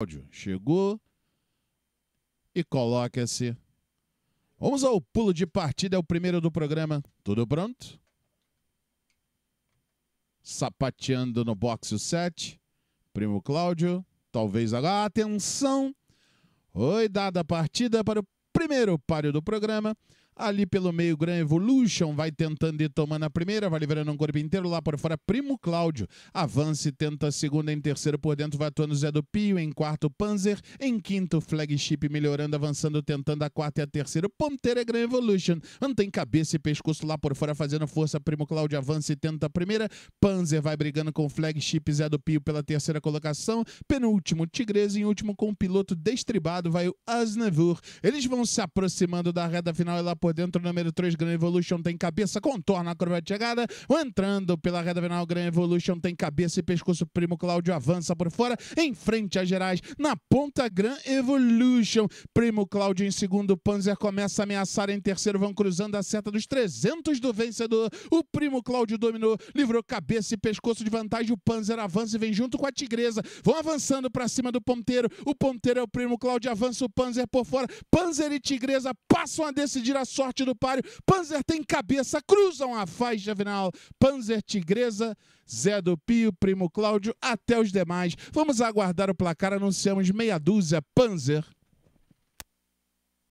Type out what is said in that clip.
áudio. Chegou e coloca-se. Vamos ao pulo de partida, é o primeiro do programa. Tudo pronto? Sapateando no boxe o 7. Primo Cláudio, talvez agora. Atenção! Oi, dada a partida para o primeiro páreo do programa. Ali pelo meio, Gran Evolution vai tentando ir tomando a primeira, vai liberando um corpo inteiro lá por fora. Primo Cláudio avance, tenta a segunda, em terceiro por dentro vai atuando Zé do Pio, em quarto Panzer, em quinto Flagship melhorando, avançando, tentando a quarta e a terceira. Ponteira Grand Gran Evolution, mantém cabeça e pescoço lá por fora fazendo força. Primo Cláudio avance, tenta a primeira. Panzer vai brigando com Flagship Zé do Pio pela terceira colocação. Penúltimo Tigresa, em último com o piloto destribado vai o Asnavur. Eles vão se aproximando da reta final e lá por por dentro, número 3, Grand Evolution tem cabeça, contorna a curva de chegada, entrando pela reta final, Grand Evolution tem cabeça e pescoço primo, Cláudio avança por fora, em frente a Gerais, na ponta, Grand Evolution, primo Cláudio em segundo, Panzer começa a ameaçar em terceiro, vão cruzando a seta dos 300 do vencedor, o primo Cláudio dominou, livrou cabeça e pescoço de vantagem, o Panzer avança e vem junto com a Tigresa, vão avançando para cima do ponteiro, o ponteiro é o primo Cláudio, avança o Panzer por fora, Panzer e Tigresa passam a decidir a sorte do páreo. Panzer tem cabeça, cruzam a faixa final. Panzer Tigresa, Zé do Pio, Primo Cláudio, até os demais. Vamos aguardar o placar, anunciamos meia dúzia Panzer